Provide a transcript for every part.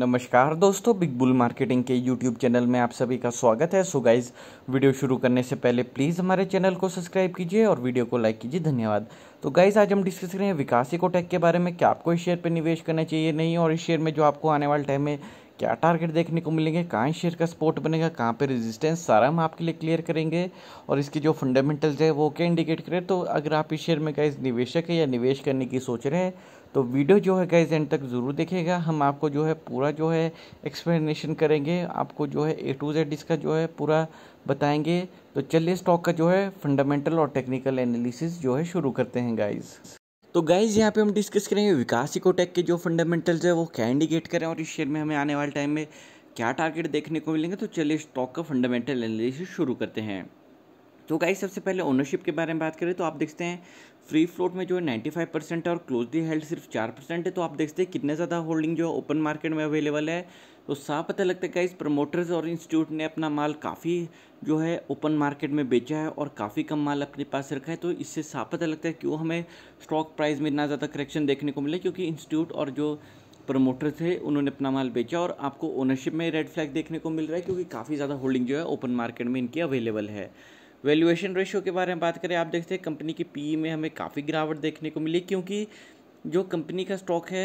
नमस्कार दोस्तों Big Bull marketing के यूट्यूब चैनल में आप सभी का स्वागत है सो गाइज वीडियो शुरू करने से पहले प्लीज़ हमारे चैनल को सब्सक्राइब कीजिए और वीडियो को लाइक कीजिए धन्यवाद तो गाइज आज हम डिस्कस करें विकास इकोटेक के बारे में क्या आपको इस शेयर पर निवेश करना चाहिए नहीं और इस शेयर में जो आपको आने वाले टाइम में क्या टारगेट देखने को मिलेंगे कहाँ शेयर का सपोर्ट बनेगा कहाँ पे रेजिस्टेंस सारा हम आपके लिए क्लियर करेंगे और इसके जो फंडामेंटल्स है वो क्या इंडिकेट करें तो अगर आप इस शेयर में गाइज निवेशक है या निवेश करने की सोच रहे हैं तो वीडियो जो है गाइज एंड तक ज़रूर देखेगा हम आपको जो है पूरा जो है एक्सप्लेनेशन करेंगे आपको जो है ए टू जेड इसका जो है पूरा बताएंगे तो चलिए स्टॉक का जो है फंडामेंटल और टेक्निकल एनालिसिस जो है शुरू करते हैं गाइज़ तो गाइज यहाँ पे हम डिस्कस करेंगे विकास इकोटेक के जो फंडामेंटल्स है वो क्या इंडिकेट करें और इस शेयर में हमें आने वाले टाइम में क्या टारगेट देखने को मिलेंगे तो चलिए स्टॉक का फंडामेंटल एनालिसिस शुरू करते हैं तो गाइस सबसे पहले ओनरशिप के बारे में बात करें तो आप देखते हैं फ्री फ्लोट में जो है नाइन्टी फाइव परसेंट और और क्लोजली हेल्ड सिर्फ चार परसेंट है तो आप देखते हैं कितने ज़्यादा होल्डिंग जो है ओपन मार्केट में अवेलेबल है तो साफ पता लगता है गाइस प्रमोटर्स और इंस्टीट्यूट ने अपना माल काफ़ी जो है ओपन मार्केट में बेचा है और काफ़ी कम माल अपने पास रखा है तो इससे साफ पता लगता है क्यों हमें स्टॉक प्राइस में इतना ज़्यादा करेक्शन देखने को मिला क्योंकि इंस्टीट्यूट और जो प्रमोटर थे उन्होंने अपना माल बेचा और आपको ओनरशिप में रेड फ्लैग देखने को मिल रहा है क्योंकि काफ़ी ज़्यादा होल्डिंग जो है ओपन मार्केट में इनकी अवेलेबल है वैल्यूएशन रेशियो के बारे में बात करें आप देखते हैं कंपनी की पी e में हमें काफ़ी गिरावट देखने को मिली क्योंकि जो कंपनी का स्टॉक है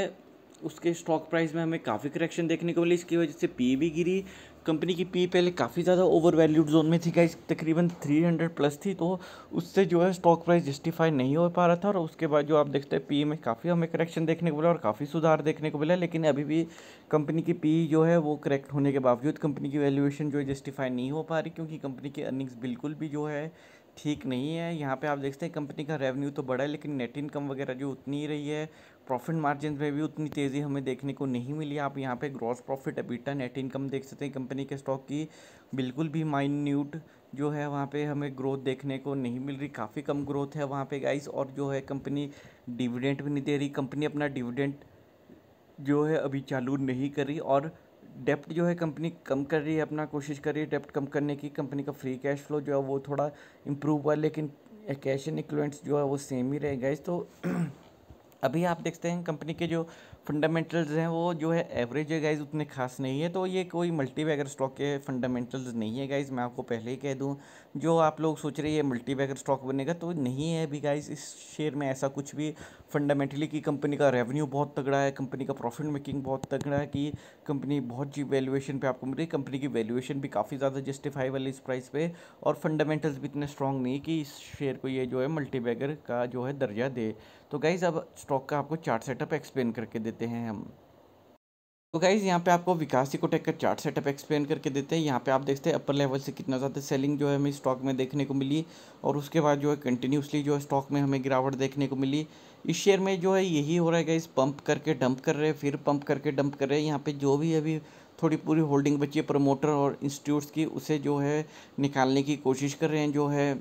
उसके स्टॉक प्राइस में हमें काफ़ी करेक्शन देखने को मिली इसकी वजह से पी e भी गिरी कंपनी की पी पहले काफ़ी ज़्यादा ओवर वैल्यूड जोन में थी गाइज तकरीबन 300 प्लस थी तो उससे जो है स्टॉक प्राइस जस्टिफाई नहीं हो पा रहा था और उसके बाद जो आप देखते हैं पी में काफ़ी हमें करेक्शन देखने को मिला और काफ़ी सुधार देखने को मिला लेकिन अभी भी कंपनी की पी जो है वो करेक्ट होने के बावजूद कंपनी की वैल्यूएशन जो है जस्टिफाई नहीं हो पा रही क्योंकि कंपनी की अर्निंग्स बिल्कुल भी जो है ठीक नहीं है यहाँ पे आप देखते हैं कंपनी का रेवेन्यू तो बड़ा है लेकिन नेट इनकम वगैरह जो उतनी ही रही है प्रॉफिट मार्जिन में भी उतनी तेज़ी हमें देखने को नहीं मिली आप यहाँ पे gross profit EBITDA net income देख सकते हैं कंपनी के स्टॉक की बिल्कुल भी माइन्यूट जो है वहाँ पे हमें ग्रोथ देखने को नहीं मिल रही काफ़ी कम ग्रोथ है वहाँ पे गाइस और जो है कंपनी डिविडेंट भी नहीं दे रही कंपनी अपना डिविडेंट जो है अभी चालू नहीं कर रही और डेप्ट जो है कंपनी कम कर रही है अपना कोशिश कर रही है डेप्ट कम करने की कंपनी का फ्री कैश फ्लो जो है वो थोड़ा इम्प्रूव हुआ लेकिन कैश इन इक्वेंट्स जो है वो सेम ही रहेगा इस तो अभी आप देखते हैं कंपनी के जो फंडामेंटल्स हैं वो जो है एवरेज है गाइज उतने खास नहीं है तो ये कोई मल्टी बैगर स्टॉक के फंडामेंटल्स नहीं है गाइज मैं आपको पहले ही कह दूँ जो आप लोग सोच रहे हैं मल्टी बैगर स्टॉक बनेगा तो नहीं है अभी गाइज इस शेयर में ऐसा कुछ भी फंडामेंटली कि कंपनी का रेवेन्यू बहुत तगड़ा है कंपनी का प्रॉफिट मेकिंग बहुत तगड़ा है कि कंपनी बहुत जी वैल्यूएशन पर आपको मिल रही है कंपनी की वैल्यूएशन भी काफ़ी ज़्यादा जस्टिफाइबल है इस प्राइस पर और फंडामेंटल्स भी इतने स्ट्रॉन्ग नहीं कि इस शेयर को ये जो है बैगर का जो है दर्जा दे तो गाइज़ अब स्टॉक का आपको चार्ट सेटअप एक्सप्लेन करके देते लेते हैं हम तो गाइज़ यहाँ पे आपको विकास को टेक का चार्ट सेटअप एक्सप्लेन करके देते हैं यहाँ पे आप देखते हैं अपर लेवल से कितना ज़्यादा सेलिंग जो है हमें स्टॉक में देखने को मिली और उसके बाद जो है कंटिन्यूसली जो है स्टॉक में हमें गिरावट देखने को मिली इस शेयर में जो है यही हो रहा है गाइज़ पंप करके डंप कर रहे हैं फिर पंप करके डंप कर रहे हैं यहाँ पर जो भी अभी थोड़ी पूरी होल्डिंग बची है प्रमोटर और इंस्टीट्यूट्स की उसे जो है निकालने की कोशिश कर रहे हैं जो है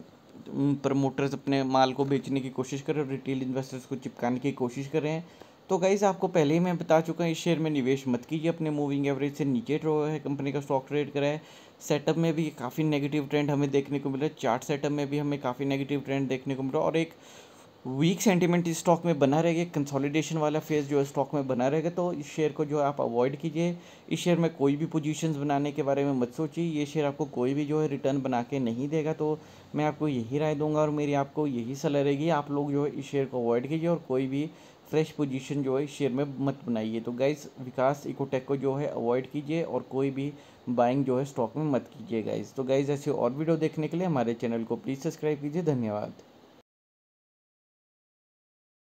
प्रमोटर्स अपने माल को बेचने की कोशिश कर रहे हैं रिटेल इन्वेस्टर्स को चिपकाने की कोशिश कर रहे हैं तो गाइज़ आपको पहले ही मैं बता चुका हूँ इस शेयर में निवेश मत कीजिए अपने मूविंग एवरेज से नीचे है कंपनी का स्टॉक ट्रेड करा है सेटअप में भी काफ़ी नेगेटिव ट्रेंड हमें देखने को मिला चार्ट सेटअप में भी हमें काफ़ी नेगेटिव ट्रेंड देखने को मिला और एक वीक सेंटीमेंट इस स्टॉक में बना रहेगा कंसोलिडेशन वाला फेज जो है स्टॉक में बना रहेगा तो इस शेयर को जो है आप अवॉइड कीजिए इस शेयर में कोई भी पोजीशंस बनाने के बारे में मत सोचिए ये शेयर आपको कोई भी जो है रिटर्न बना के नहीं देगा तो मैं आपको यही राय दूंगा और मेरी आपको यही सलाह रहेगी आप लोग जो है इस शेयर को अवॉइड कीजिए और कोई भी फ्रेश पोजीशन जो है शेयर में मत बनाइए तो गाइस विकास इकोटेक को जो है अवॉइड कीजिए और कोई भी बाइंग जो है स्टॉक में मत कीजिए गाइस तो गाइस ऐसे और वीडियो देखने के लिए हमारे चैनल को प्लीज़ सब्सक्राइब कीजिए धन्यवाद